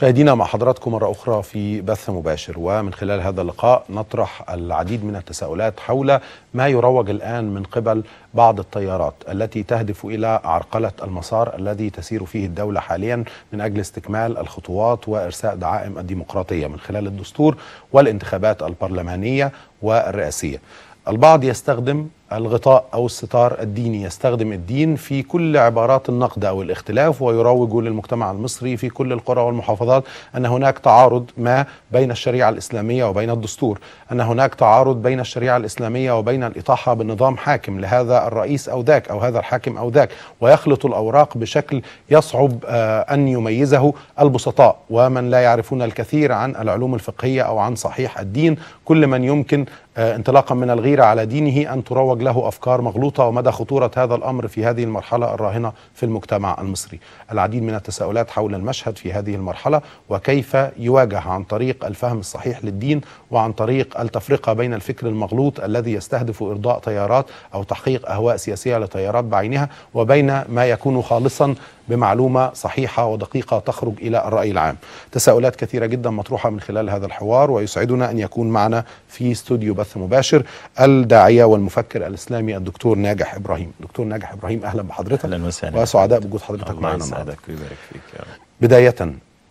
مشاهدينا مع حضراتكم مرة أخرى في بث مباشر ومن خلال هذا اللقاء نطرح العديد من التساؤلات حول ما يروج الآن من قبل بعض التيارات التي تهدف إلى عرقلة المسار الذي تسير فيه الدولة حاليا من أجل استكمال الخطوات وإرساء دعائم الديمقراطية من خلال الدستور والانتخابات البرلمانية والرئاسية البعض يستخدم الغطاء أو الستار الديني يستخدم الدين في كل عبارات النقد أو الاختلاف ويروج للمجتمع المصري في كل القرى والمحافظات أن هناك تعارض ما بين الشريعة الإسلامية وبين الدستور أن هناك تعارض بين الشريعة الإسلامية وبين الإطاحة بالنظام حاكم لهذا الرئيس أو ذاك أو هذا الحاكم أو ذاك ويخلط الأوراق بشكل يصعب آه، أن يميزه البسطاء ومن لا يعرفون الكثير عن العلوم الفقهية أو عن صحيح الدين كل من يمكن آه، انطلاقا من الغيرة على دينه أن تروج تروج له أفكار مغلوطة ومدى خطورة هذا الأمر في هذه المرحلة الراهنة في المجتمع المصري العديد من التساؤلات حول المشهد في هذه المرحلة وكيف يواجه عن طريق الفهم الصحيح للدين وعن طريق التفرقة بين الفكر المغلوط الذي يستهدف إرضاء تيارات أو تحقيق أهواء سياسية لتيارات بعينها وبين ما يكون خالصا بمعلومة صحيحة ودقيقة تخرج إلى الرأي العام تساؤلات كثيرة جدا مطروحة من خلال هذا الحوار ويسعدنا أن يكون معنا في استوديو بث مباشر الداعية والمفكر الإسلامي الدكتور ناجح إبراهيم دكتور ناجح إبراهيم أهلا بحضرتك أهلا وسهلا وسعداء بوجود حضرتك الله معنا يسعدك ويبارك فيك يا رب بداية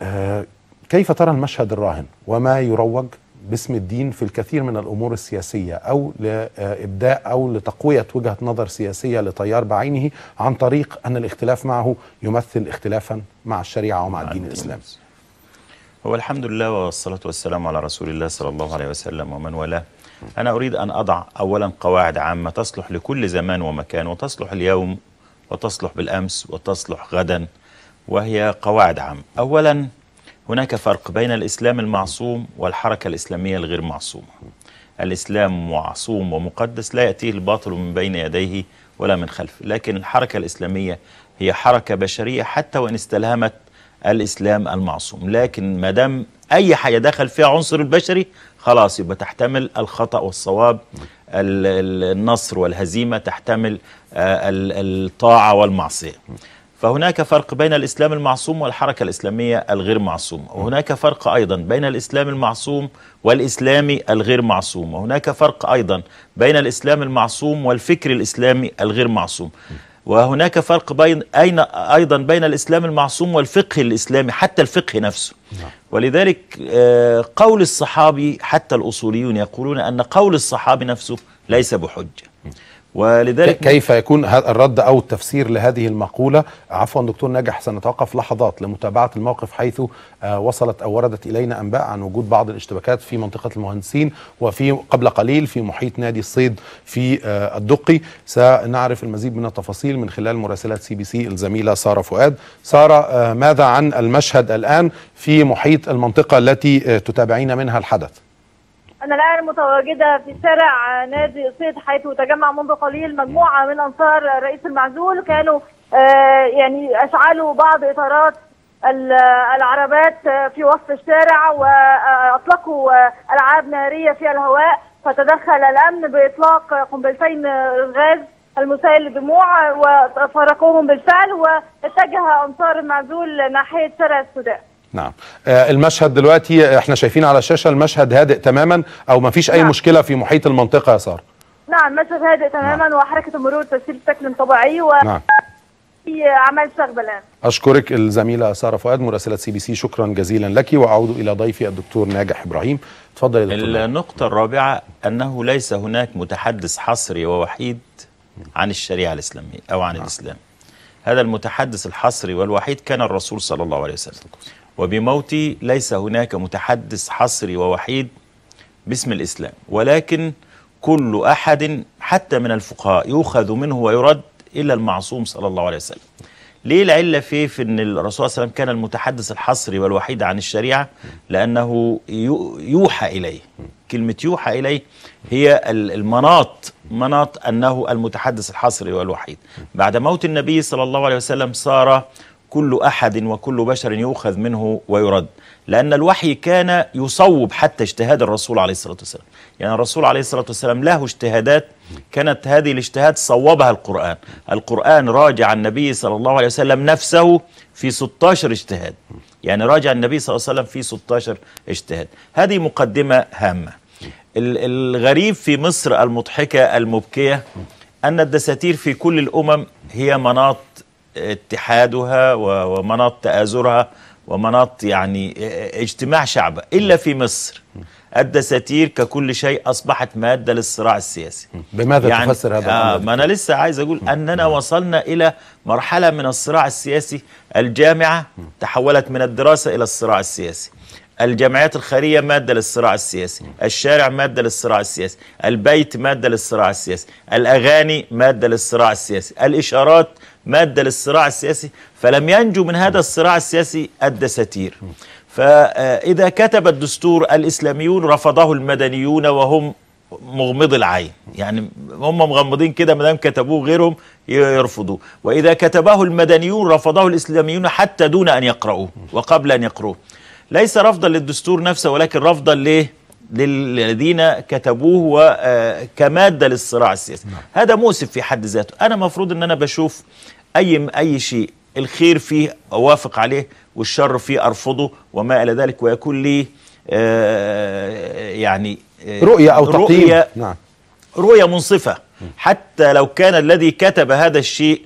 آه كيف ترى المشهد الراهن وما يروج باسم الدين في الكثير من الامور السياسيه او لابداء او لتقويه وجهه نظر سياسيه لتيار بعينه عن طريق ان الاختلاف معه يمثل اختلافا مع الشريعه ومع الدين الاسلامي. هو الحمد لله والصلاه والسلام على رسول الله صلى الله عليه وسلم ومن والاه. انا اريد ان اضع اولا قواعد عامه تصلح لكل زمان ومكان وتصلح اليوم وتصلح بالامس وتصلح غدا وهي قواعد عامه. اولا هناك فرق بين الإسلام المعصوم والحركة الإسلامية الغير معصومة الإسلام معصوم ومقدس لا يأتيه الباطل من بين يديه ولا من خلفه لكن الحركة الإسلامية هي حركة بشرية حتى وإن استلهمت الإسلام المعصوم لكن ما دام أي حاجة دخل فيها عنصر البشري خلاص يبقى تحتمل الخطأ والصواب النصر والهزيمة تحتمل آه، الطاعة والمعصية فهناك فرق بين الإسلام المعصوم والحركة الإسلامية الغير معصومة وهناك فرق أيضا بين الإسلام المعصوم والإسلامي الغير معصوم وهناك فرق أيضا بين الإسلام المعصوم والفكر الإسلامي الغير معصوم وهناك فرق بين أين أيضا بين الإسلام المعصوم والفقه الإسلامي حتى الفقه نفسه نعم. ولذلك آه، قول الصحابي حتى الأصوليون يقولون أن قول الصحابي نفسه ليس بحجة ولذلك كيف يكون الرد او التفسير لهذه المقوله عفوا دكتور نجح سنتوقف لحظات لمتابعه الموقف حيث آه، وصلت او وردت الينا انباء عن وجود بعض الاشتباكات في منطقه المهندسين وفي قبل قليل في محيط نادي الصيد في آه، الدقي سنعرف المزيد من التفاصيل من خلال مراسله سي بي سي الزميله ساره فؤاد ساره آه، ماذا عن المشهد الان في محيط المنطقه التي تتابعين منها الحدث أنا الآن متواجدة في شارع نادي صيد حيث تجمع منذ قليل مجموعة من أنصار الرئيس المعزول كانوا آه، يعني أشعلوا بعض إطارات العربات آه، في وسط الشارع وأطلقوا آه، ألعاب نارية في الهواء فتدخل الأمن بإطلاق قنبلتين غاز المسيل للدموع وفرقوهم بالفعل واتجه أنصار المعزول ناحية شارع السودان نعم آه، المشهد دلوقتي احنا شايفين على الشاشه المشهد هادئ تماما او ما فيش اي نعم. مشكله في محيط المنطقه يا ساره نعم المشهد هادئ تماما نعم. وحركه المرور تسير بشكل طبيعي و نعم. عمل اعمال الان اشكرك الزميله ساره فؤاد مراسله سي بي سي شكرا جزيلا لك واعود الى ضيفي الدكتور ناجح ابراهيم تفضل يا دكتور النقطه الرابعه انه ليس هناك متحدث حصري ووحيد عن الشريعه الاسلاميه او عن نعم. الاسلام هذا المتحدث الحصري والوحيد كان الرسول صلى الله عليه وسلم وبموتي ليس هناك متحدث حصري ووحيد باسم الإسلام ولكن كل أحد حتى من الفقهاء يؤخذ منه ويرد إلا المعصوم صلى الله عليه وسلم ليه العلة في في أن الرسول صلى الله عليه وسلم كان المتحدث الحصري والوحيد عن الشريعة لأنه يوحى إليه كلمة يوحى إليه هي المناط مناط أنه المتحدث الحصري والوحيد بعد موت النبي صلى الله عليه وسلم صار كل أحد وكل بشر يؤخذ منه ويرد لأن الوحي كان يصوب حتى اجتهاد الرسول عليه الصلاة والسلام يعني الرسول عليه الصلاة والسلام له اجتهادات كانت هذه الاجتهاد صوبها القرآن القرآن راجع النبي صلى الله عليه وسلم نفسه في 16 اجتهاد يعني راجع النبي صلى الله عليه وسلم في 16 اجتهاد هذه مقدمة هامة الغريب في مصر المضحكة المبكية أن الدساتير في كل الأمم هي مناط اتحادها ومناط تآزرها ومناط يعني اجتماع شعبها إلا في مصر الدساتير ككل شيء أصبحت مادة للصراع السياسي بماذا يعني تفسر هذا آه ما أنا لسه عايز أقول أننا وصلنا إلى مرحلة من الصراع السياسي الجامعة تحولت من الدراسة إلى الصراع السياسي الجمعيات الخيرية مادة للصراع السياسي الشارع مادة للصراع السياسي البيت مادة للصراع السياسي الأغاني مادة للصراع السياسي الإشارات مادة للصراع السياسي فلم ينجو من هذا الصراع السياسي الدساتير فإذا كتب الدستور الإسلاميون رفضه المدنيون وهم مغمض العين يعني هم مغمضين كده ما دام كتبوه غيرهم يرفضوه واذا كتبه المدنيون رفضه الاسلاميون حتى دون ان يقرأوه وقبل ان يقرأوه ليس رفضا للدستور نفسه ولكن رفضا ليه للذين كتبوه آه، كماده للصراع السياسي نعم. هذا مؤسف في حد ذاته انا مفروض ان انا بشوف أي أي شيء الخير فيه أوافق عليه والشر فيه أرفضه وما إلى ذلك ويكون لي آه يعني آه رؤية أو تقييم رؤية, نعم. رؤية منصفة حتى لو كان الذي كتب هذا الشيء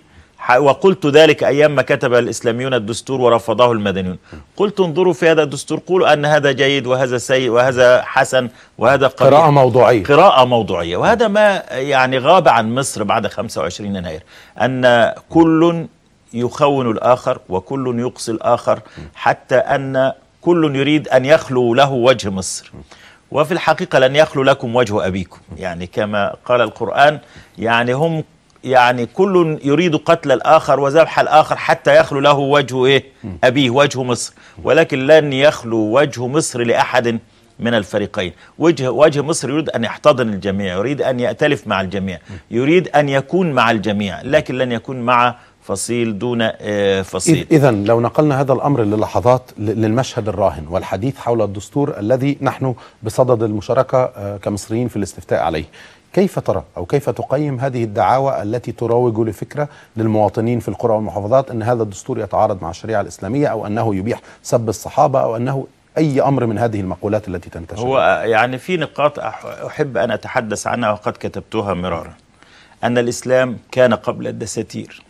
وقلت ذلك أيام ما كتب الإسلاميون الدستور ورفضه المدنيون قلت انظروا في هذا الدستور قولوا أن هذا جيد وهذا سيء وهذا حسن وهذا قراءة موضوعية قراءة موضوعية وهذا ما يعني غاب عن مصر بعد 25 يناير أن كل يخون الآخر وكل يقصي الآخر حتى أن كل يريد أن يخلو له وجه مصر وفي الحقيقة لن يخلو لكم وجه أبيكم يعني كما قال القرآن يعني هم يعني كل يريد قتل الآخر وذبح الآخر حتى يخلو له وجه إيه؟ أبيه وجه مصر ولكن لن يخلو وجه مصر لأحد من الفريقين وجه, وجه مصر يريد أن يحتضن الجميع يريد أن يأتلف مع الجميع يريد أن يكون مع الجميع لكن لن يكون مع فصيل دون آه، فصيل إذا لو نقلنا هذا الأمر للحظات للمشهد الراهن والحديث حول الدستور الذي نحن بصدد المشاركة آه، كمصريين في الاستفتاء عليه كيف ترى أو كيف تقيم هذه الدعاوى التي تروج لفكرة للمواطنين في القرى والمحافظات أن هذا الدستور يتعارض مع الشريعة الإسلامية أو أنه يبيح سب الصحابة أو أنه أي أمر من هذه المقولات التي تنتشر هو يعني في نقاط أحب أن أتحدث عنها وقد كتبتها مرارا أن الإسلام كان قبل الدساتير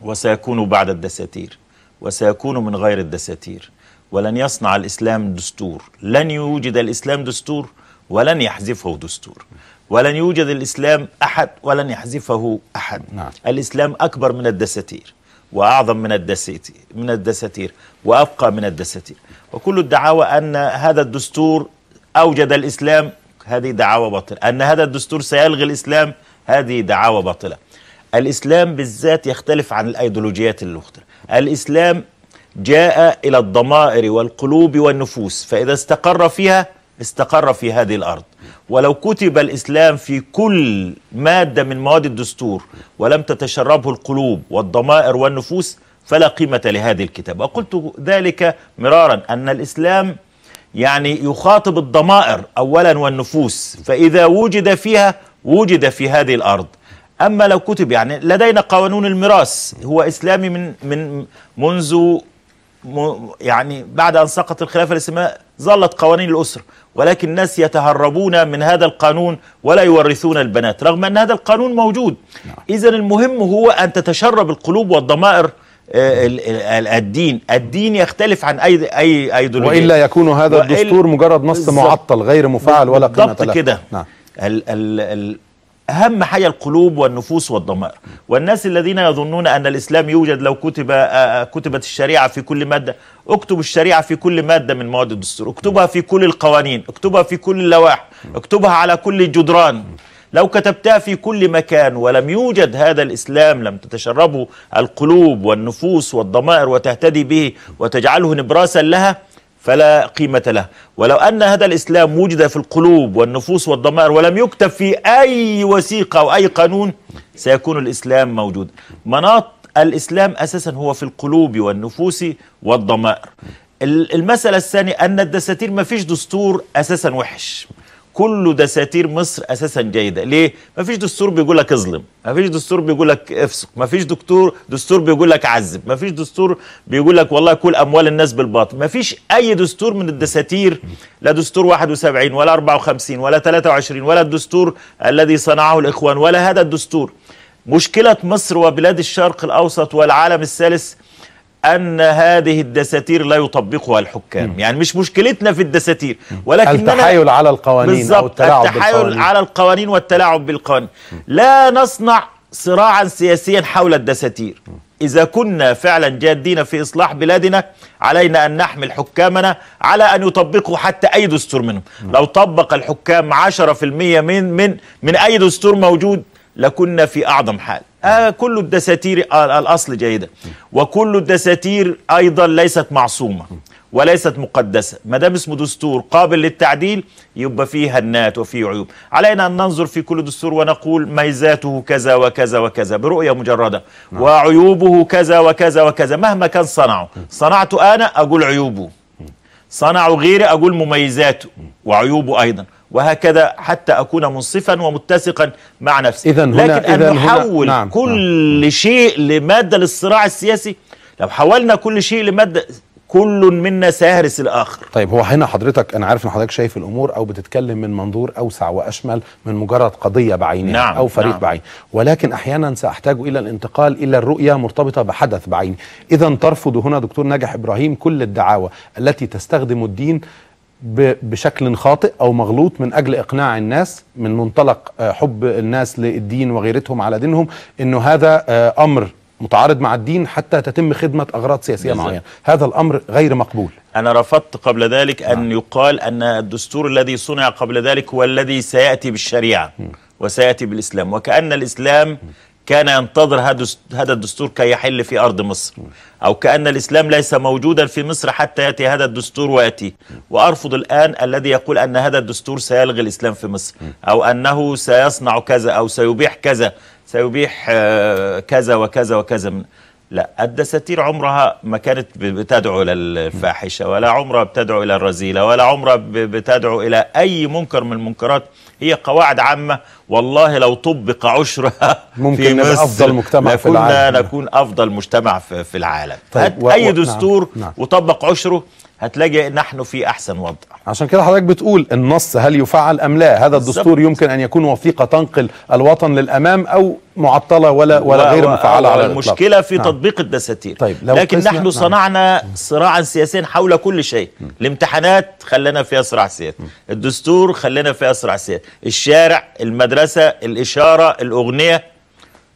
وسيكون بعد الدساتير وسيكون من غير الدساتير ولن يصنع الإسلام دستور لن يوجد الإسلام دستور ولن يحذفه دستور ولن يوجد الإسلام أحد ولن يحذفه أحد نعم. الإسلام أكبر من الدساتير وأعظم من الدساتير من الدساتير وأبقى من الدساتير وكل الدعاوى أن هذا الدستور أوجد الإسلام هذه دعاوى باطلة أن هذا الدستور سيلغي الإسلام هذه دعاوى باطلة الإسلام بالذات يختلف عن الأيديولوجيات المختلفة الإسلام جاء إلى الضمائر والقلوب والنفوس فإذا استقر فيها استقر في هذه الأرض ولو كتب الإسلام في كل مادة من مواد الدستور ولم تتشربه القلوب والضمائر والنفوس فلا قيمة لهذه الكتاب وقلت ذلك مرارا أن الإسلام يعني يخاطب الضمائر أولا والنفوس فإذا وجد فيها وجد في هذه الأرض أما لو كتب يعني لدينا قانون الميراث هو إسلامي من, من منذ يعني بعد أن سقط الخلافة الإسلامية ظلت قوانين الأسرة ولكن الناس يتهربون من هذا القانون ولا يورثون البنات رغم أن هذا القانون موجود نعم. إذا المهم هو أن تتشرب القلوب والضمائر آه، الدين الدين يختلف عن اي اي ايديولوجيا والا يكون هذا الدستور مجرد نص معطل غير مفعل ولا قيمه له كده نعم. أهم حاجة القلوب والنفوس والضمائر والناس الذين يظنون أن الإسلام يوجد لو كتب آه، آه، آه، كتبت الشريعة في كل مادة اكتب الشريعة في كل مادة من مواد الدستور اكتبها في كل القوانين اكتبها في كل اللوائح اكتبها على كل الجدران لو كتبتها في كل مكان ولم يوجد هذا الإسلام لم تتشربه القلوب والنفوس والضمائر وتهتدي به وتجعله نبراسا لها فلا قيمة له ولو أن هذا الإسلام وجد في القلوب والنفوس والضمائر ولم يكتب في أي وثيقة أو أي قانون سيكون الإسلام موجود مناط الإسلام أساسا هو في القلوب والنفوس والضمائر المسألة الثانية أن الدساتير ما فيش دستور أساسا وحش كله دساتير مصر اساسا جيده ليه ما فيش دستور بيقول لك اظلم ما فيش دستور بيقول لك افسق ما فيش دكتور دستور بيقول لك عذب ما فيش دستور بيقول لك والله كل اموال الناس بالباطل ما فيش اي دستور من الدساتير لا دستور 71 ولا 54 ولا 23 ولا الدستور الذي صنعه الاخوان ولا هذا الدستور مشكله مصر وبلاد الشرق الاوسط والعالم الثالث ان هذه الدساتير لا يطبقها الحكام م. يعني مش مشكلتنا في الدساتير ولكن التحايل على القوانين او التلاعب التحايل بالقوانين. على القوانين والتلاعب بالقانون لا نصنع صراعا سياسيا حول الدساتير إذا كنا فعلا جادين في إصلاح بلادنا علينا أن نحمل حكامنا على أن يطبقوا حتى أي دستور منهم لو طبق الحكام 10% من, من, من أي دستور موجود لكنا في أعظم حال آه كل الدساتير آه، الأصل جيدة وكل الدساتير أيضا ليست معصومة وليست مقدسة ما دام اسمه دستور قابل للتعديل يبقى فيه هنات وفيه عيوب علينا أن ننظر في كل دستور ونقول ميزاته كذا وكذا وكذا برؤية مجردة نعم. وعيوبه كذا وكذا وكذا مهما كان صنعه صنعت أنا أقول عيوبه صنعوا غيري أقول مميزاته وعيوبه أيضا وهكذا حتى أكون منصفا ومتسقا مع نفسي إذن لكن هنا أن إذن نحول هنا نعم،, نعم كل نعم شيء لمادة للصراع السياسي لو حولنا كل شيء لمادة كل منا سيهرس الاخر طيب هو هنا حضرتك انا عارف ان حضرتك شايف الامور او بتتكلم من منظور اوسع واشمل من مجرد قضيه بعينها نعم او فريق نعم بعين ولكن احيانا ساحتاج الى الانتقال الى الرؤيه مرتبطه بحدث بعين اذا ترفض هنا دكتور نجح ابراهيم كل الدعاوى التي تستخدم الدين بشكل خاطئ او مغلوط من اجل اقناع الناس من منطلق آه، حب الناس للدين وغيرتهم على دينهم انه هذا آه، امر متعارض مع الدين حتى تتم خدمه اغراض سياسيه معينه، هذا الامر غير مقبول. انا رفضت قبل ذلك ان نعم. يقال ان الدستور الذي صنع قبل ذلك هو الذي سياتي بالشريعه م. وسياتي بالاسلام وكان الاسلام م. كان ينتظر هذا الدستور كي يحل في أرض مصر أو كأن الإسلام ليس موجودا في مصر حتى يأتي هذا الدستور ويأتي وأرفض الآن الذي يقول أن هذا الدستور سيلغي الإسلام في مصر أو أنه سيصنع كذا أو سيبيح كذا سيبيح آه، كذا وكذا وكذا من لا الدساتير عمرها ما كانت بتدعو إلى الفاحشة ولا عمرها بتدعو إلى الرذيلة ولا عمرها بتدعو إلى أي منكر من المنكرات هي قواعد عامة والله لو طبق عشرها ممكن في مصر أفضل مجتمع في العالم نكون أفضل مجتمع في العالم طيب أي نعم، دستور نعم. نعم. وطبق عشره هتلاقي نحن في احسن وضع عشان كده حضرتك بتقول النص هل يفعل ام لا هذا الدستور يمكن ان يكون وثيقه تنقل الوطن للامام او معطله ولا ولا غير مفعله على الإطلاق المشكله في نعم. تطبيق الدساتير طيب لو لكن نحن نعم. صنعنا صراعا سياسيا حول كل شيء م. الامتحانات خلينا فيها صراع سياسي الدستور خلينا فيها صراع سياسي الشارع المدرسه الاشاره الاغنيه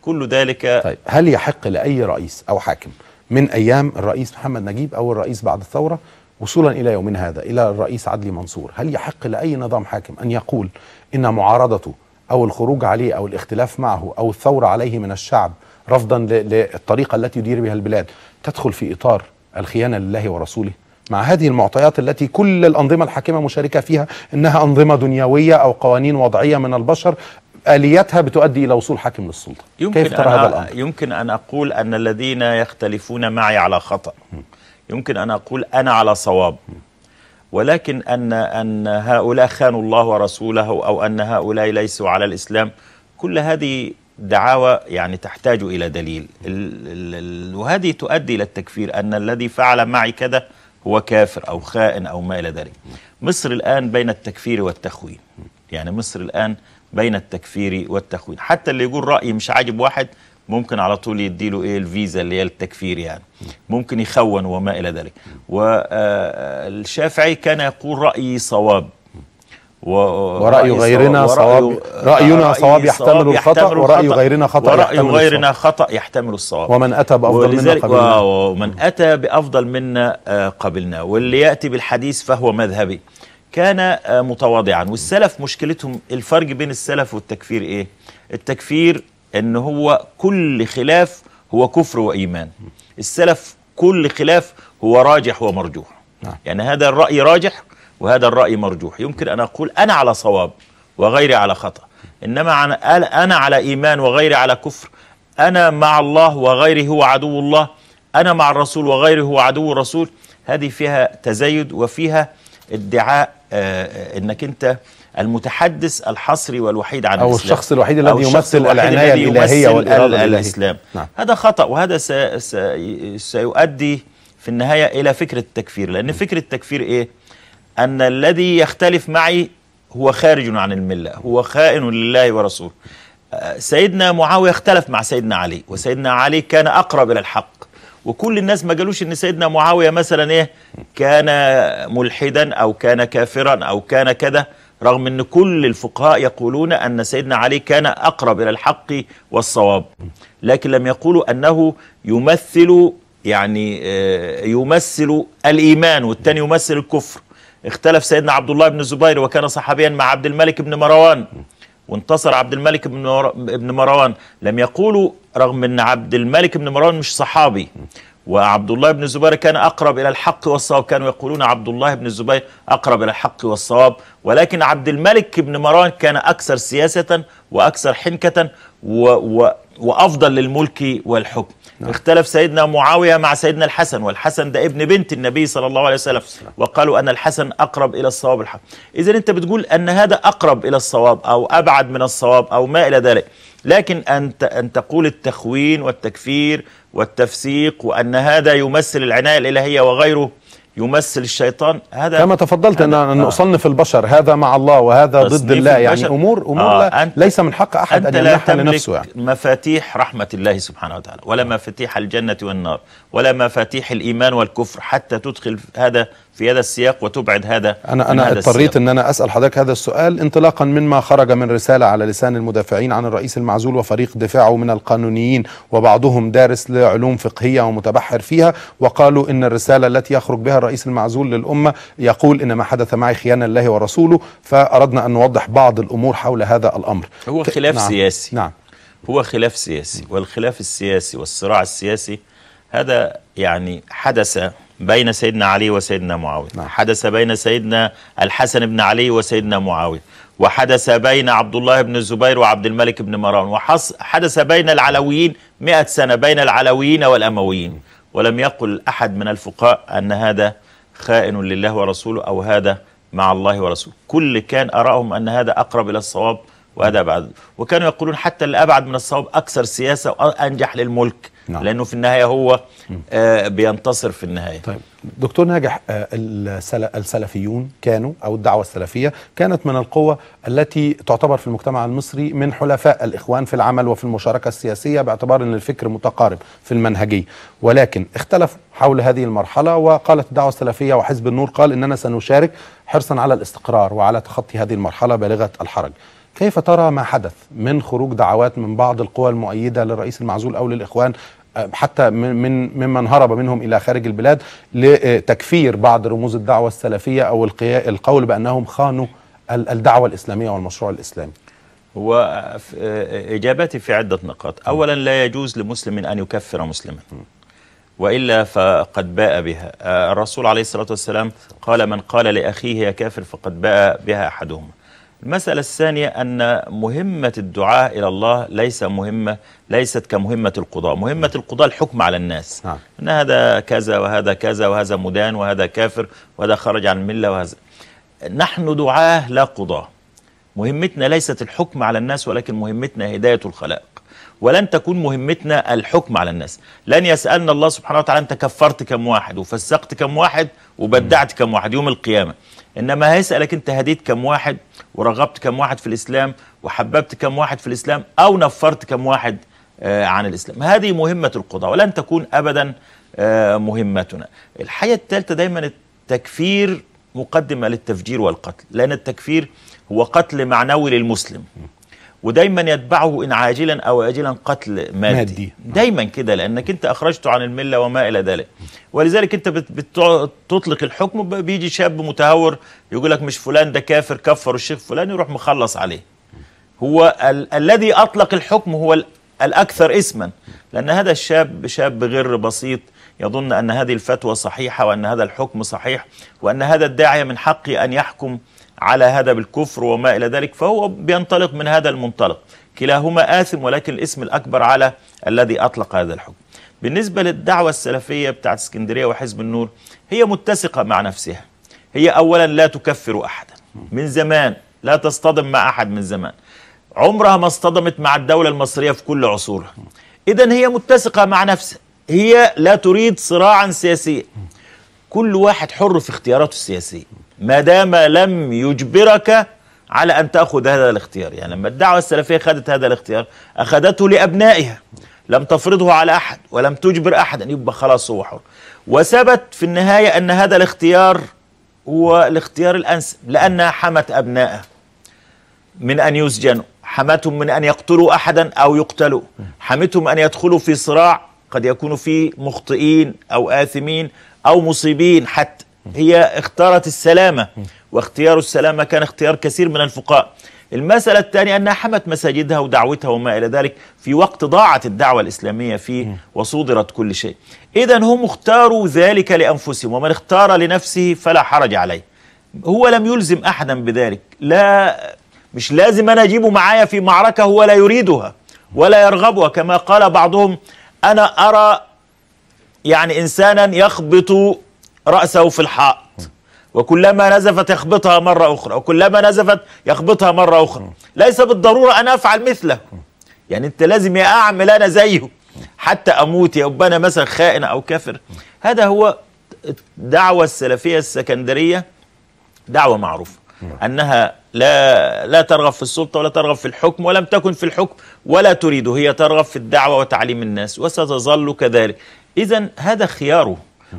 كل ذلك طيب هل يحق لاي رئيس او حاكم من ايام الرئيس محمد نجيب او الرئيس بعد الثوره وصولا الى يومنا هذا الى الرئيس عدلي منصور هل يحق لاي نظام حاكم ان يقول ان معارضته او الخروج عليه او الاختلاف معه او الثوره عليه من الشعب رفضا للطريقه التي يدير بها البلاد تدخل في اطار الخيانه لله ورسوله مع هذه المعطيات التي كل الانظمه الحاكمه مشاركه فيها انها انظمه دنيويه او قوانين وضعيه من البشر الياتها بتؤدي الى وصول حاكم للسلطه يمكن كيف ترى هذا الامر يمكن ان اقول ان الذين يختلفون معي على خطا م. يمكن أن أقول أنا على صواب ولكن أن, أن هؤلاء خانوا الله ورسوله أو أن هؤلاء ليسوا على الإسلام كل هذه دعاوى يعني تحتاج إلى دليل وهذه تؤدي إلى التكفير أن الذي فعل معي كذا هو كافر أو خائن أو ما إلى ذلك مصر الآن بين التكفير والتخوين يعني مصر الآن بين التكفير والتخوين حتى اللي يقول رأي مش عاجب واحد ممكن على طول يديله ايه الفيزا اللي هي التكفير يعني ممكن يخون وما الى ذلك والشافعي آه، آه، كان يقول رايي صواب و... آه، ورأي غيرنا صواب ورأي... رأينا صواب يحتمل الخطأ ورأي غيرنا خطأ ورأي غيرنا خطأ يحتمل الصواب ومن أتى بأفضل منا قبلنا ومن أتى بأفضل منا قبلنا واللي يأتي بالحديث فهو مذهبي كان متواضعا والسلف مشكلتهم الفرق بين السلف والتكفير إيه التكفير ان هو كل خلاف هو كفر وايمان السلف كل خلاف هو راجح ومرجوح نعم. يعني هذا الراي راجح وهذا الراي مرجوح يمكن ان اقول انا على صواب وغيري على خطا انما انا على ايمان وغيري على كفر انا مع الله وغيري هو عدو الله انا مع الرسول وغيري هو عدو الرسول هذه فيها تزايد وفيها ادعاء آه، آه، انك انت المتحدث الحصري والوحيد عن أو الإسلام الشخص الوحيد الذي يمثل العناية الإلهية والإرادة الإسلام نعم. هذا خطأ وهذا س... س... سيؤدي في النهاية إلى فكرة التكفير لأن فكرة التكفير إيه؟ أن الذي يختلف معي هو خارج عن الملة هو خائن لله ورسوله آه، سيدنا معاوية اختلف مع سيدنا علي وسيدنا علي كان أقرب إلى الحق وكل الناس ما قالوش ان سيدنا معاويه مثلا ايه كان ملحدا او كان كافرا او كان كذا رغم أن كل الفقهاء يقولون أن سيدنا علي كان أقرب إلى الحق والصواب لكن لم يقولوا أنه يمثل يعني آه، يمثل الإيمان والتاني يمثل الكفر اختلف سيدنا عبد الله بن الزبير وكان صحابيا مع عبد الملك بن مروان وانتصر عبد الملك بن مروان لم يقولوا رغم ان عبد الملك بن مروان مش صحابي وعبد الله بن الزبير كان أقرب إلى الحق والصواب كانوا يقولون عبد الله بن الزبير أقرب إلى الحق والصواب ولكن عبد الملك بن مروان كان أكثر سياسة وأكثر حنكة و و وأفضل للملك والحكم نعم. اختلف سيدنا معاوية مع سيدنا الحسن والحسن ده ابن بنت النبي صلى الله عليه وسلم وقالوا أن الحسن أقرب إلى الصواب الحق إذا أنت بتقول أن هذا أقرب إلى الصواب أو أبعد من الصواب أو ما إلى ذلك لكن أن أن تقول التخوين والتكفير والتفسيق وأن هذا يمثل العناية الإلهية وغيره يمثل الشيطان هذا كما تفضلت ان آه. نصنف البشر هذا مع الله وهذا ضد الله يعني البشر. يعني امور امور آه. لا ليس من حق احد ان يمنحها لنفسه يعني. مفاتيح رحمه الله سبحانه وتعالى ولا مفاتيح الجنه والنار ولا مفاتيح الايمان والكفر حتى تدخل هذا في هذا السياق وتبعد هذا أنا أنا اضطريت أن أنا أسأل حضرتك هذا السؤال انطلاقا مما خرج من رسالة على لسان المدافعين عن الرئيس المعزول وفريق دفاعه من القانونيين وبعضهم دارس لعلوم فقهية ومتبحر فيها وقالوا إن الرسالة التي يخرج بها الرئيس المعزول للأمة يقول إن ما حدث معي خيانة لله ورسوله فأردنا أن نوضح بعض الأمور حول هذا الأمر هو خلاف نعم سياسي نعم هو خلاف سياسي والخلاف السياسي والصراع السياسي هذا يعني حدث بين سيدنا علي وسيدنا معاوية نعم. حدث بين سيدنا الحسن بن علي وسيدنا معاوية وحدث بين عبد الله بن الزبير وعبد الملك بن مروان وحدث بين العلويين مئة سنة بين العلويين والأمويين ولم يقل أحد من الفقهاء أن هذا خائن لله ورسوله أو هذا مع الله ورسوله كل كان أراهم أن هذا أقرب إلى الصواب وهذا بعد وكانوا يقولون حتى الأبعد من الصواب أكثر سياسة وأنجح للملك نعم. لانه في النهايه هو آه بينتصر في النهايه طيب دكتور ناجح آه، السلفيون كانوا او الدعوه السلفيه كانت من القوه التي تعتبر في المجتمع المصري من حلفاء الاخوان في العمل وفي المشاركه السياسيه باعتبار ان الفكر متقارب في المنهجيه ولكن اختلفوا حول هذه المرحله وقالت الدعوه السلفيه وحزب النور قال اننا سنشارك حرصا على الاستقرار وعلى تخطي هذه المرحله بالغه الحرج كيف ترى ما حدث من خروج دعوات من بعض القوى المؤيدة للرئيس المعزول أو للإخوان حتى من ممن هرب منهم الى خارج البلاد لتكفير بعض رموز الدعوه السلفيه او القول بانهم خانوا الدعوه الاسلاميه والمشروع الاسلامي. وإجابتي في عدة نقاط أولا لا يجوز لمسلم أن يكفر مسلما وإلا فقد باء بها الرسول عليه الصلاة والسلام قال من قال لأخيه يا كافر فقد باء بها أحدهما المسألة الثانية أن مهمة الدعاء إلى الله ليس مهمة ليست كمهمة القضاء مهمة القضاء الحكم على الناس نعم. أن هذا كذا وهذا كذا وهذا مدان وهذا كافر وهذا خرج عن الملة وهذا نحن دعاة لا قضاة مهمتنا ليست الحكم على الناس ولكن مهمتنا هداية الخلائق ولن تكون مهمتنا الحكم على الناس لن يسألنا الله سبحانه وتعالى أنت كفرت كم واحد وفسقت كم واحد وبدعت كم واحد يوم القيامة انما هيسالك انت هديت كم واحد ورغبت كم واحد في الاسلام وحببت كم واحد في الاسلام او نفرت كم واحد آه، عن الاسلام هذه مهمه القضاء ولن تكون ابدا آه، مهمتنا الحاجه الثالثه دايما التكفير مقدمه للتفجير والقتل لان التكفير هو قتل معنوي للمسلم ودايما يتبعه ان عاجلا او اجلا قتل مادي, مادي. دايما كده لانك انت اخرجته عن المله وما الى ذلك ولذلك انت بتطلق الحكم بيجي شاب متهور يقول لك مش فلان ده كافر كفر الشيخ فلان يروح مخلص عليه هو ال الذي اطلق الحكم هو الاكثر اسما لان هذا الشاب شاب غير بسيط يظن ان هذه الفتوى صحيحه وان هذا الحكم صحيح وان هذا الداعيه من حقي ان يحكم على هذا بالكفر وما إلى ذلك فهو بينطلق من هذا المنطلق كلاهما آثم ولكن الاسم الأكبر على الذي أطلق هذا الحكم بالنسبة للدعوة السلفية بتاعت اسكندرية وحزب النور هي متسقة مع نفسها هي أولا لا تكفر أحدا من زمان لا تصطدم مع أحد من زمان عمرها ما اصطدمت مع الدولة المصرية في كل عصورها إذا هي متسقة مع نفسها هي لا تريد صراعا سياسيا كل واحد حر في اختياراته السياسية ما دام لم يجبرك على أن تأخذ هذا الاختيار يعني لما الدعوة السلفية اخذت هذا الاختيار أخذته لأبنائها لم تفرضه على أحد ولم تجبر أحد أن يبقى خلاص هو حر وثبت في النهاية أن هذا الاختيار هو الاختيار الأنسب لأنها حمت أبنائها من أن يسجنوا حمتهم من أن يقتلوا أحدا أو يقتلوا حمتهم أن يدخلوا في صراع قد يكونوا فيه مخطئين أو آثمين أو مصيبين حتى هي اختارت السلامة واختيار السلامة كان اختيار كثير من الفقهاء المسألة الثانية أنها حمت مساجدها ودعوتها وما إلى ذلك في وقت ضاعت الدعوة الإسلامية فيه وصودرت كل شيء إذا هم اختاروا ذلك لأنفسهم ومن اختار لنفسه فلا حرج عليه هو لم يلزم أحدا بذلك لا مش لازم أنا أجيبه معايا في معركة هو لا يريدها ولا يرغبها كما قال بعضهم أنا أرى يعني إنسانا يخبط رأسه في الحائط وكلما نزفت يخبطها مرة أخرى وكلما نزفت يخبطها مرة أخرى ليس بالضرورة أن أفعل مثله يعني أنت لازم يا أعمل أنا زيه حتى أموت يا أبانا مثلا خائن أو كافر هذا هو الدعوة السلفية السكندرية دعوة معروفة أنها لا لا ترغب في السلطة ولا ترغب في الحكم ولم تكن في الحكم ولا تريده هي ترغب في الدعوة وتعليم الناس وستظل كذلك إذا هذا خياره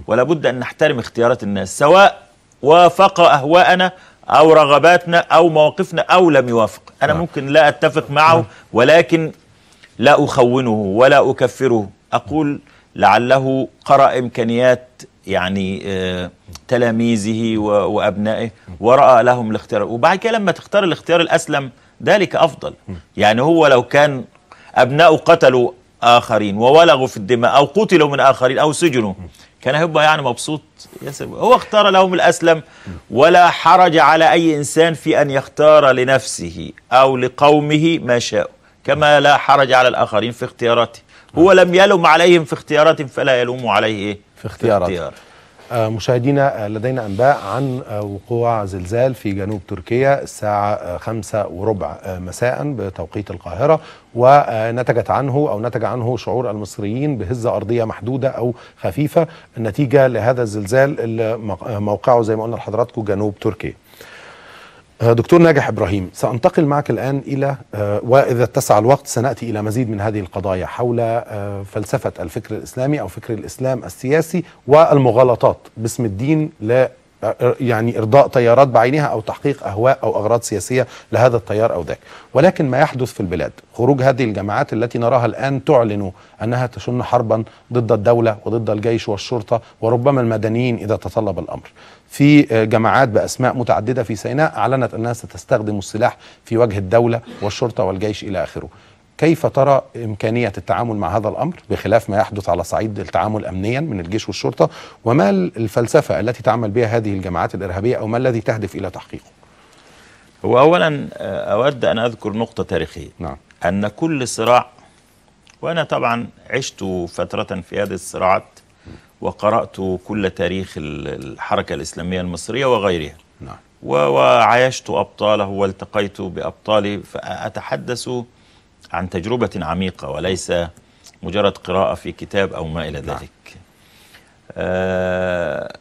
ولا بد أن نحترم اختيارات الناس سواء وافق أهواءنا أو رغباتنا أو مواقفنا أو لم يوافق أنا نعم. ممكن لا أتفق معه نعم. ولكن لا أخونه ولا أكفره أقول لعله قرأ إمكانيات يعني آه، تلاميذه وأبنائه ورأى لهم الاختيار وبعد كده لما تختار الاختيار الأسلم ذلك أفضل يعني هو لو كان أبنائه قتلوا آخرين وولغوا في الدماء أو قتلوا من آخرين أو سجنوا كان هيبقى يعني مبسوط هو اختار لهم الأسلم ولا حرج على أي إنسان في أن يختار لنفسه أو لقومه ما شاء كما لا حرج على الآخرين في اختياراته هو لم يلم عليهم في اختياراتهم فلا يلوم عليه إيه؟ في اختياراته مشاهدينا لدينا أنباء عن وقوع زلزال في جنوب تركيا الساعة خمسة وربع مساء بتوقيت القاهرة ونتجت عنه أو نتج عنه شعور المصريين بهزة أرضية محدودة أو خفيفة نتيجة لهذا الزلزال اللي موقعه زي ما قلنا لحضراتكم جنوب تركيا آه، دكتور ناجح ابراهيم سانتقل معك الان الى آه، واذا اتسع الوقت سناتي الى مزيد من هذه القضايا حول آه، فلسفه الفكر الاسلامي او فكر الاسلام السياسي والمغالطات باسم الدين لا يعني ارضاء تيارات بعينها او تحقيق اهواء او اغراض سياسيه لهذا التيار او ذاك، ولكن ما يحدث في البلاد خروج هذه الجماعات التي نراها الان تعلن انها تشن حربا ضد الدوله وضد الجيش والشرطه وربما المدنيين اذا تطلب الامر. في جماعات باسماء متعدده في سيناء اعلنت انها ستستخدم السلاح في وجه الدوله والشرطه والجيش الى اخره. كيف ترى إمكانية التعامل مع هذا الأمر بخلاف ما يحدث على صعيد التعامل أمنيا من الجيش والشرطة وما الفلسفة التي تعمل بها هذه الجماعات الإرهابية أو ما الذي تهدف إلى تحقيقه هو أولا آه، أود أن أذكر نقطة تاريخية نعم. أن كل صراع وأنا طبعا عشت فترة في هذه الصراعات وقرأت كل تاريخ الحركة الإسلامية المصرية وغيرها نعم. وعايشت أبطاله والتقيت بأبطالي فأتحدث عن تجربة عميقة وليس مجرد قراءة في كتاب أو ما إلى نعم. ذلك آه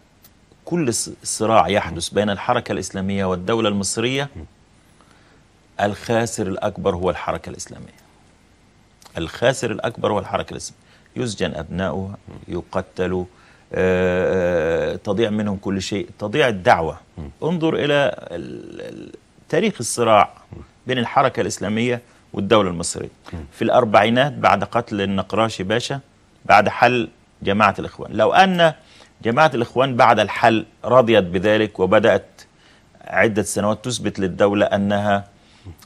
كل صراع يحدث بين الحركة الإسلامية والدولة المصرية الخاسر الأكبر هو الحركة الإسلامية الخاسر الأكبر هو الحركة الإسلامية يسجن أبناؤه يقتلوا آه،, آه تضيع منهم كل شيء تضيع الدعوة انظر إلى تاريخ الصراع بين الحركة الإسلامية والدولة المصرية في الأربعينات بعد قتل النقراشي باشا بعد حل جماعة الإخوان لو أن جماعة الإخوان بعد الحل رضيت بذلك وبدأت عدة سنوات تثبت للدولة أنها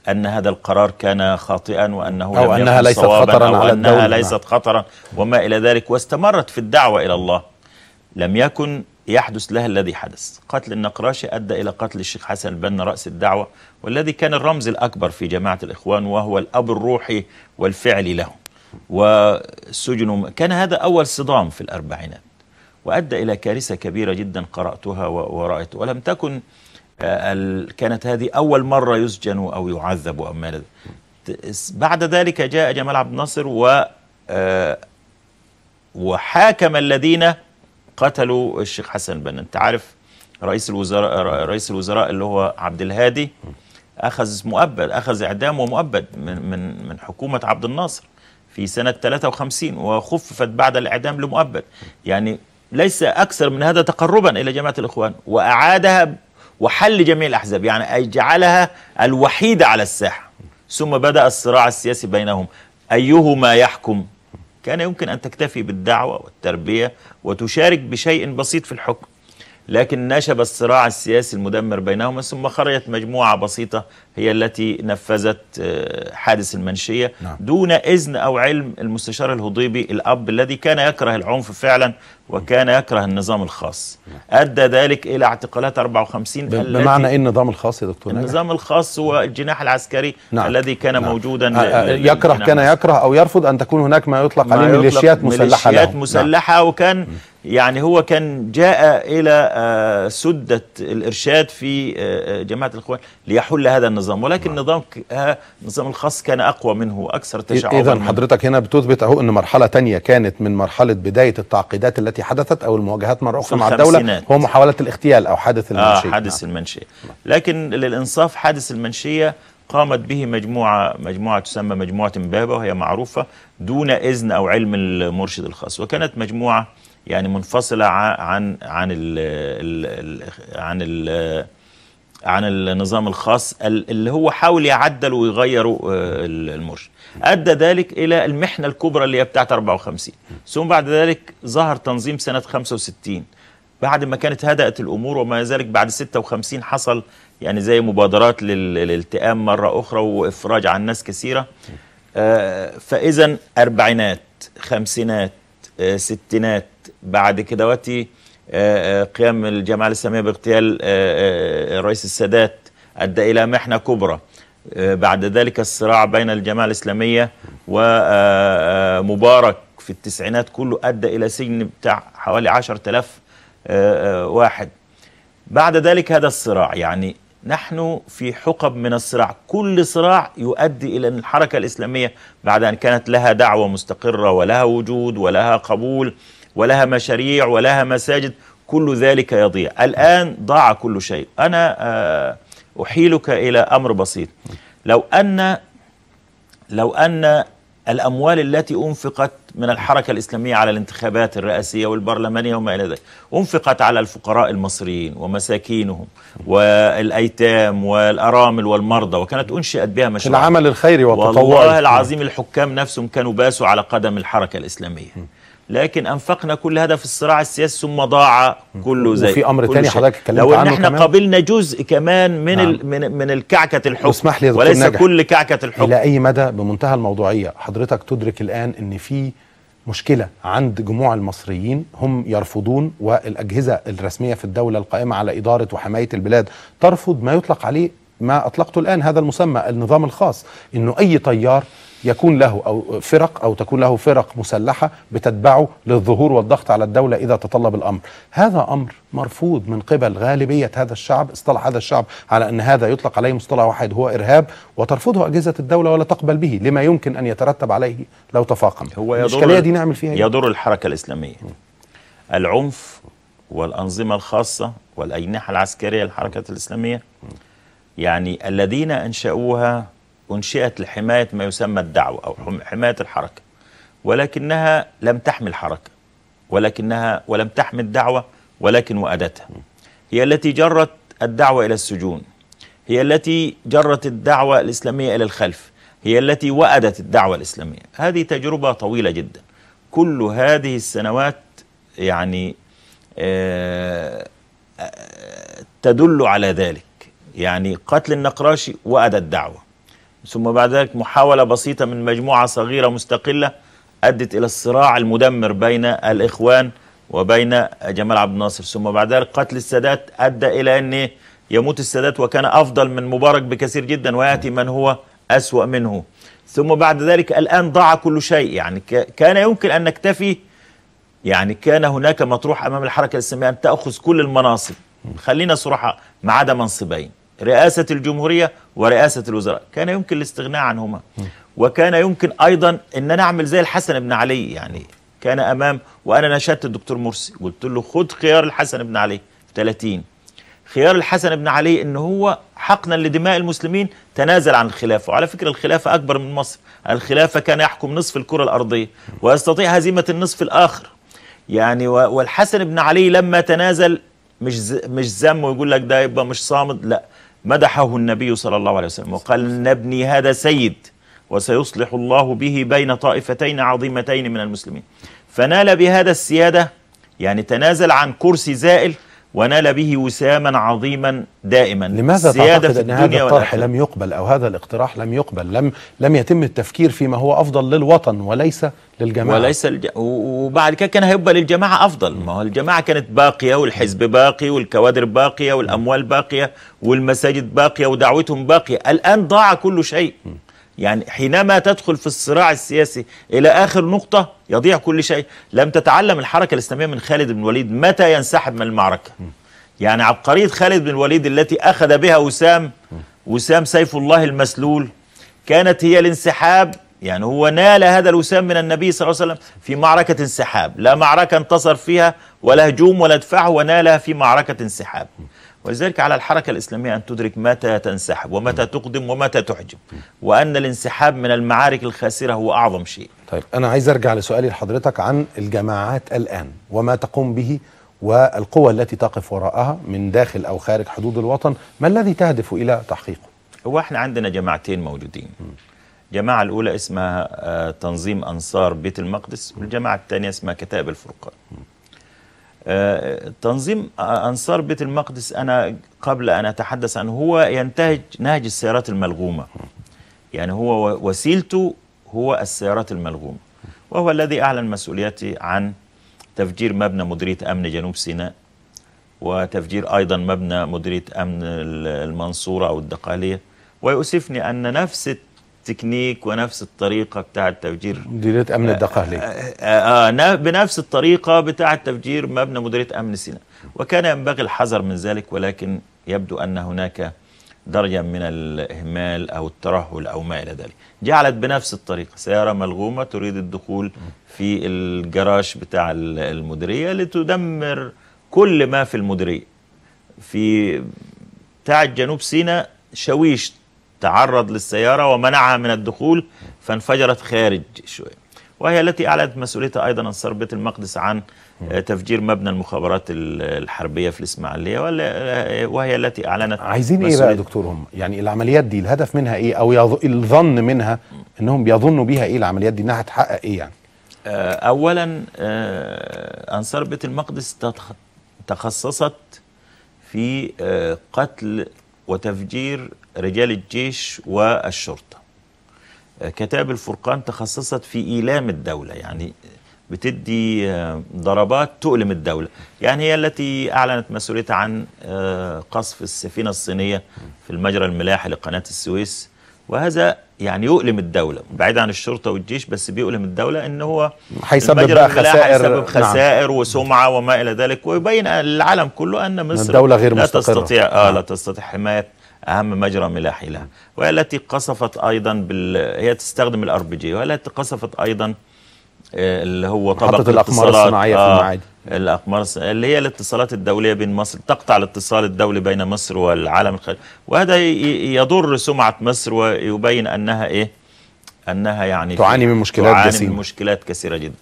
أن هذا القرار كان خاطئا وأنه أو لم أنها ليست خطرا أو على أنها الدولة. ليست خطرا وما إلى ذلك واستمرت في الدعوة إلى الله لم يكن يحدث لها الذي حدث قتل النقراشي أدى إلى قتل الشيخ حسن البنا رأس الدعوة والذي كان الرمز الأكبر في جماعة الإخوان وهو الأب الروحي والفعلي لهم وسجنوا كان هذا أول صدام في الأربعينات وأدى إلى كارثة كبيرة جدا قرأتها ورأيت ولم تكن آه، كانت هذه أول مرة يسجن أو يعذب أو ما بعد ذلك جاء جمال عبد الناصر و آه، وحاكم الذين قتلوا الشيخ حسن بن انت عارف رئيس الوزراء رئيس الوزراء اللي هو عبد الهادي اخذ مؤبد اخذ اعدام ومؤبد من من من حكومه عبد الناصر في سنه 53 وخففت بعد الاعدام لمؤبد يعني ليس اكثر من هذا تقربا الى جماعه الاخوان واعادها وحل جميع الاحزاب يعني اي جعلها الوحيده على الساحه ثم بدا الصراع السياسي بينهم ايهما يحكم كان يمكن أن تكتفي بالدعوة والتربية وتشارك بشيء بسيط في الحكم لكن نشب الصراع السياسي المدمر بينهما ثم خرجت مجموعة بسيطة هي التي نفذت آه، حادث المنشية نعم. دون إذن أو علم المستشار الهضيبي الأب الذي كان يكره العنف فعلا وكان يكره النظام الخاص أدى ذلك إلى اعتقالات 54 بمعنى إيه النظام الخاص يا دكتور النظام الخاص هو الجناح العسكري نعم. الذي كان نعم. موجودا يكره كان يكره أو يرفض أن تكون هناك ما يطلق عليه ميليشيات مسلحة ميليشيات نعم. مسلحة نعم. وكان يعني هو كان جاء إلى آه، سدة الإرشاد في آه، آه، جماعة الإخوان ليحل هذا النظام ولكن نعم. نظام النظام الخاص كان أقوى منه أكثر تشعبا إذا حضرتك هنا بتثبت أهو أن مرحلة تانية كانت من مرحلة بداية التعقيدات التي حدثت او المواجهات مره اخرى مع الدوله هو محاوله الاغتيال او حادث آه، المنشيه آه حادث نعم. المنشيه لكن للانصاف حادث المنشيه قامت به مجموعه مجموعه تسمى مجموعه امبابه وهي معروفه دون اذن او علم المرشد الخاص وكانت مجموعه يعني منفصله عن عن الـ الـ عن الـ عن النظام الخاص اللي هو حاول يعدل ويغير آه، المرشد أدى ذلك إلى المحنة الكبرى اللي هي بتاعت 54 ثم بعد ذلك ظهر تنظيم سنة 65 بعد ما كانت هدأت الأمور وما ذلك بعد 56 حصل يعني زي مبادرات للالتئام مرة أخرى وإفراج عن ناس كثيرة آه، فإذا أربعينات خمسينات آه، ستينات بعد كده كدواتي آه، قيام الجماعة الإسلامية باغتيال الرئيس السادات أدى إلى محنة كبرى آه، بعد ذلك الصراع بين الجماعة الإسلامية ومبارك آه، آه، في التسعينات كله أدى إلى سجن بتاع حوالي عشر تلاف واحد بعد ذلك هذا الصراع يعني نحن في حقب من الصراع كل صراع يؤدي إلى أن الحركة الإسلامية بعد أن كانت لها دعوة مستقرة ولها وجود ولها قبول ولها مشاريع ولها مساجد كل ذلك يضيع الآن ضاع كل شيء أنا آه أحيلك إلى أمر بسيط لو أن لو أن الأموال التي أنفقت من الحركة الإسلامية على الانتخابات الرئاسية والبرلمانية وما إلى ذلك أنفقت على الفقراء المصريين ومساكينهم والأيتام والأرامل والمرضى وكانت أنشئت بها مشروع العمل الخيري والتطوعي والله العظيم الحكام نفسهم كانوا باسوا على قدم الحركة الإسلامية لكن انفقنا كل هذا في الصراع السياسي ثم ضاع كله زي وفي امر تاني حضرتك اتكلمت عنه لو ان احنا قابلنا قبلنا جزء كمان من نعم. من من الكعكه الحكم اسمح لي يا وليس نجح. كل كعكه الحكم الى اي مدى بمنتهى الموضوعيه حضرتك تدرك الان ان في مشكله عند جموع المصريين هم يرفضون والاجهزه الرسميه في الدوله القائمه على اداره وحمايه البلاد ترفض ما يطلق عليه ما اطلقته الان هذا المسمى النظام الخاص انه اي طيار يكون له او فرق او تكون له فرق مسلحه بتتبعه للظهور والضغط على الدوله اذا تطلب الامر. هذا امر مرفوض من قبل غالبيه هذا الشعب، اصطلح هذا الشعب على ان هذا يطلق عليه مصطلح واحد هو ارهاب وترفضه اجهزه الدوله ولا تقبل به لما يمكن ان يترتب عليه لو تفاقم. هو يضر الاشكاليه دي نعمل فيها يضر إيه؟ الحركه الاسلاميه. العنف والانظمه الخاصه والاجنحه العسكريه للحركه الاسلاميه يعني الذين أنشأوها أنشئت لحماية ما يسمى الدعوة أو حماية الحركة ولكنها لم تحمي الحركة ولكنها ولم تحمي الدعوة ولكن وأدتها هي التي جرت الدعوة إلى السجون هي التي جرت الدعوة الإسلامية إلى الخلف هي التي وأدت الدعوة الإسلامية هذه تجربة طويلة جدا كل هذه السنوات يعني آه، آه، تدل على ذلك يعني قتل النقراشي وأدى الدعوة ثم بعد ذلك محاولة بسيطة من مجموعة صغيرة مستقلة أدت إلى الصراع المدمر بين الإخوان وبين جمال عبد الناصر ثم بعد ذلك قتل السادات أدى إلى أن يموت السادات وكان أفضل من مبارك بكثير جدا ويأتي من هو أسوأ منه ثم بعد ذلك الآن ضاع كل شيء يعني كان يمكن أن نكتفي يعني كان هناك مطروح أمام الحركة الإسلامية أن تأخذ كل المناصب خلينا صراحة ما عدا منصبين رئاسة الجمهورية ورئاسة الوزراء كان يمكن الاستغناء عنهما وكان يمكن أيضا أن أنا أعمل زي الحسن بن علي يعني كان أمام وأنا نشدت الدكتور مرسي قلت له خد خيار الحسن بن علي في 30 خيار الحسن بن علي أنه هو حقنا لدماء المسلمين تنازل عن الخلافه وعلى فكره الخلافه اكبر من مصر الخلافه كان يحكم نصف الكره الارضيه ويستطيع هزيمه النصف الاخر يعني والحسن بن علي لما تنازل مش مش ذم ويقول لك ده يبقى مش صامد لا مدحه النبي صلى الله عليه وسلم وقال ان ابني هذا سيد وسيصلح الله به بين طائفتين عظيمتين من المسلمين فنال بهذا السيادة يعني تنازل عن كرسي زائل ونال به وساما عظيما دائما لماذا تعتقد أن هذا الطرح لم يقبل أو هذا الاقتراح لم يقبل لم, لم يتم التفكير فيما هو أفضل للوطن وليس للجماعة وليس الج... وبعد كده كان هيبقى للجماعة أفضل ما هو الجماعة كانت باقية والحزب باقي والكوادر باقية والأموال باقية والمساجد باقية ودعوتهم باقية الآن ضاع كل شيء م. يعني حينما تدخل في الصراع السياسي إلى آخر نقطة يضيع كل شيء لم تتعلم الحركة الإسلامية من خالد بن الوليد متى ينسحب من المعركة يعني عبقرية خالد بن الوليد التي أخذ بها وسام وسام سيف الله المسلول كانت هي الانسحاب يعني هو نال هذا الوسام من النبي صلى الله عليه وسلم في معركة انسحاب لا معركة انتصر فيها ولا هجوم ولا دفاع ونالها في معركة انسحاب ولذلك على الحركة الإسلامية أن تدرك متى تنسحب ومتى تقدم ومتى تحجب وأن الانسحاب من المعارك الخاسرة هو أعظم شيء طيب أنا عايز أرجع لسؤالي لحضرتك عن الجماعات الآن وما تقوم به والقوى التي تقف وراءها من داخل أو خارج حدود الوطن ما الذي تهدف إلى تحقيقه؟ هو احنا عندنا جماعتين موجودين الجماعة الأولى اسمها آه، تنظيم أنصار بيت المقدس والجماعة الثانية اسمها كتائب الفرقان آه، تنظيم أنصار بيت المقدس أنا قبل أن أتحدث عنه هو ينتهج نهج السيارات الملغومة يعني هو وسيلته هو السيارات الملغومة وهو الذي أعلن مسؤوليتي عن تفجير مبنى مديرية أمن جنوب سيناء وتفجير أيضا مبنى مديرية أمن المنصورة أو الدقالية ويؤسفني أن نفس تكنيك ونفس الطريقه بتاع التفجير مديريه امن آه، الدقهلي آه, آه, آه بنفس الطريقه بتاع تفجير مبنى مديريه امن سيناء وكان ينبغي الحذر من ذلك ولكن يبدو ان هناك درجه من الاهمال او الترهل او ما الى ذلك جعلت بنفس الطريقه سياره ملغومه تريد الدخول في الجراج بتاع المديريه لتدمر كل ما في المديريه في بتاع جنوب سيناء شويش تعرض للسيارة ومنعها من الدخول فانفجرت خارج شوية وهي التي أعلنت مسؤوليتها أيضا أنصار بيت المقدس عن آه، تفجير مبنى المخابرات الحربية في الإسماعيلية آه، وهي التي أعلنت عايزين إيه بقى دكتور هم يعني العمليات دي الهدف منها إيه أو الظن منها أنهم بيظنوا بيها إيه العمليات دي أنها هتحقق إيه يعني آه، أولا أنصار بيت المقدس تخصصت في قتل وتفجير رجال الجيش والشرطة آه، كتاب الفرقان تخصصت في إيلام الدولة يعني بتدي آه، ضربات تؤلم الدولة يعني هي التي أعلنت مسؤوليتها عن آه، قصف السفينة الصينية في المجرى الملاحي لقناة السويس وهذا يعني يؤلم الدولة بعيد عن الشرطة والجيش بس بيؤلم الدولة ان هو هيسبب بقى خسائر هيسبب نعم. خسائر نعم. وسمعة وما إلى ذلك ويبين للعالم كله أن مصر الدولة غير لا مستقرة. تستطيع آه نعم. لا تستطيع حماية أهم مجرى ملاحي لها وهي التي قصفت أيضا بال... هي تستخدم الار بي جي وهي التي قصفت أيضا آه، اللي هو طبقه الأقمار الصناعية آه في المعادي الأقمار اللي هي الاتصالات الدولية بين مصر تقطع الاتصال الدولي بين مصر والعالم الخارجي وهذا يضر سمعة مصر ويبين أنها إيه أنها يعني تعاني من مشكلات تعاني جسيمة. من مشكلات كثيرة جدا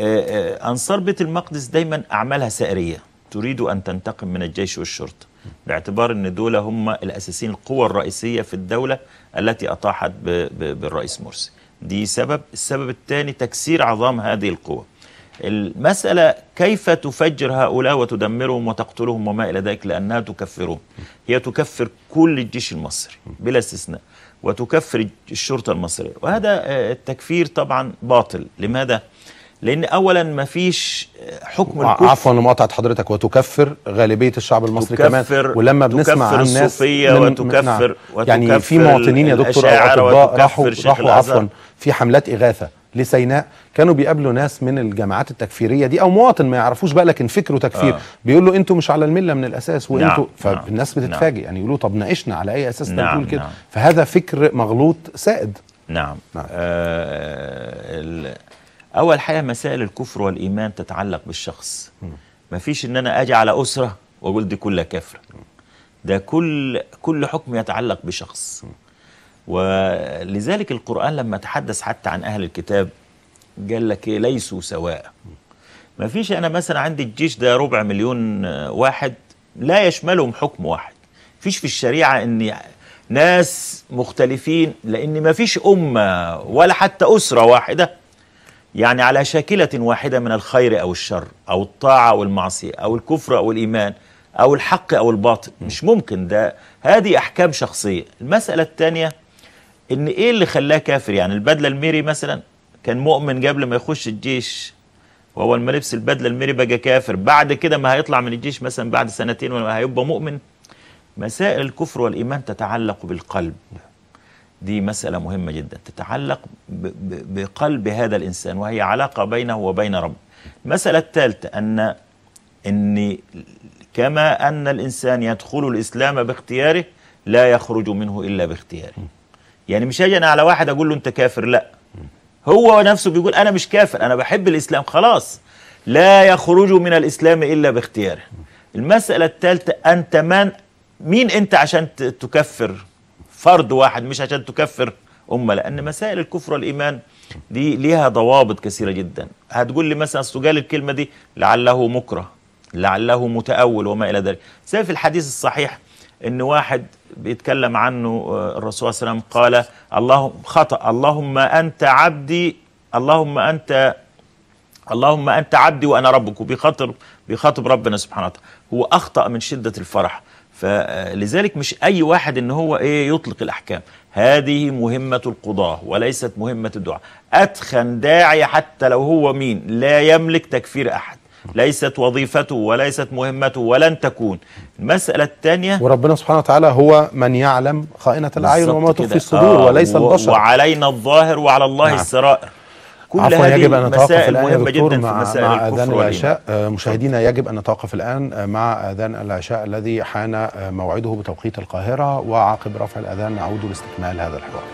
آه، آه، أنصار بيت المقدس دايما أعمالها سائرية تريد أن تنتقم من الجيش والشرطة باعتبار ان دول هم الاساسيين القوى الرئيسيه في الدوله التي اطاحت بالرئيس مرسي دي سبب السبب الثاني تكسير عظام هذه القوى المسألة كيف تفجر هؤلاء وتدمرهم وتقتلهم وما إلى ذلك لأنها تكفرهم هي تكفر كل الجيش المصري بلا استثناء وتكفر الشرطة المصرية وهذا آه، التكفير طبعا باطل لماذا؟ لان اولا ما فيش حكم آه، الكفر عفوا مقاطعه حضرتك وتكفر غالبيه الشعب المصري تكفر كمان ولما بنسمع عن الناس وتكفر, وتكفر نعم. يعني في مواطنين يا دكتور اطباء راحوا راحوا عفوا في حملات اغاثه لسيناء كانوا بيقابلوا ناس من الجامعات التكفيريه دي او مواطن ما يعرفوش بقى لكن فكره تكفير آه. بيقول له انتوا مش على المله من الاساس نعم، وانتوا نعم. فالناس نعم. بتتفاجئ نعم. يعني يقولوا طب ناقشنا على اي اساس نعم. نقول كده نعم. فهذا فكر مغلوط سائد نعم, نعم. آه اول حاجه مسائل الكفر والايمان تتعلق بالشخص ما فيش ان انا اجي على اسره واقول دي كلها كافره ده كل كل حكم يتعلق بشخص ولذلك القران لما تحدث حتى عن اهل الكتاب قال لك ايه ليسوا سواء ما فيش انا مثلا عندي الجيش ده ربع مليون واحد لا يشملهم حكم واحد فيش في الشريعه ان ناس مختلفين لان ما فيش امه ولا حتى اسره واحده يعني على شاكلة واحدة من الخير أو الشر أو الطاعة أو المعصية أو الكفر أو الإيمان أو الحق أو الباطل مش ممكن ده هذه أحكام شخصية المسألة الثانية إن إيه اللي خلاه كافر يعني البدلة الميري مثلا كان مؤمن قبل ما يخش الجيش وأول ما لبس البدلة الميري بقى كافر بعد كده ما هيطلع من الجيش مثلا بعد سنتين ولا هيبقى مؤمن مسائل الكفر والإيمان تتعلق بالقلب دي مسألة مهمة جدا تتعلق بقلب هذا الإنسان وهي علاقة بينه وبين ربه المسألة الثالثة أن أن كما أن الإنسان يدخل الإسلام باختياره لا يخرج منه إلا باختياره يعني مش هاجي أنا على واحد أقول له أنت كافر لا هو نفسه بيقول أنا مش كافر أنا بحب الإسلام خلاص لا يخرج من الإسلام إلا باختياره المسألة الثالثة أنت من مين أنت عشان تكفر فرد واحد مش عشان تكفر أمة لأن مسائل الكفر والإيمان دي ليها ضوابط كثيرة جدا هتقول لي مثلا استجال الكلمة دي لعله مكره لعله متأول وما إلى ذلك زي في الحديث الصحيح ان واحد بيتكلم عنه آه، الرسول صلى الله عليه وسلم قال اللهم خطأ اللهم أنت عبدي اللهم أنت اللهم أنت عبدي وأنا ربك وبيخاطب بيخاطب ربنا سبحانه وتعالى هو أخطأ من شدة الفرح فلذلك مش أي واحد إن هو إيه يطلق الأحكام هذه مهمة القضاة وليست مهمة الدعاء أتخن داعية حتى لو هو مين لا يملك تكفير أحد ليست وظيفته وليست مهمته ولن تكون المسألة الثانية وربنا سبحانه وتعالى هو من يعلم خائنة الأعين وما تخفي الصدور آه وليس البشر وعلينا الظاهر وعلى الله نعم. السرائر كل هذه يجب أن نتوقف مهمة جدا مع في مسائل مع آذان العشاء آه، مشاهدينا يجب أن نتوقف الآن آه، مع آذان العشاء الذي حان آه، موعده بتوقيت القاهرة وعقب رفع الأذان نعود لاستكمال هذا الحوار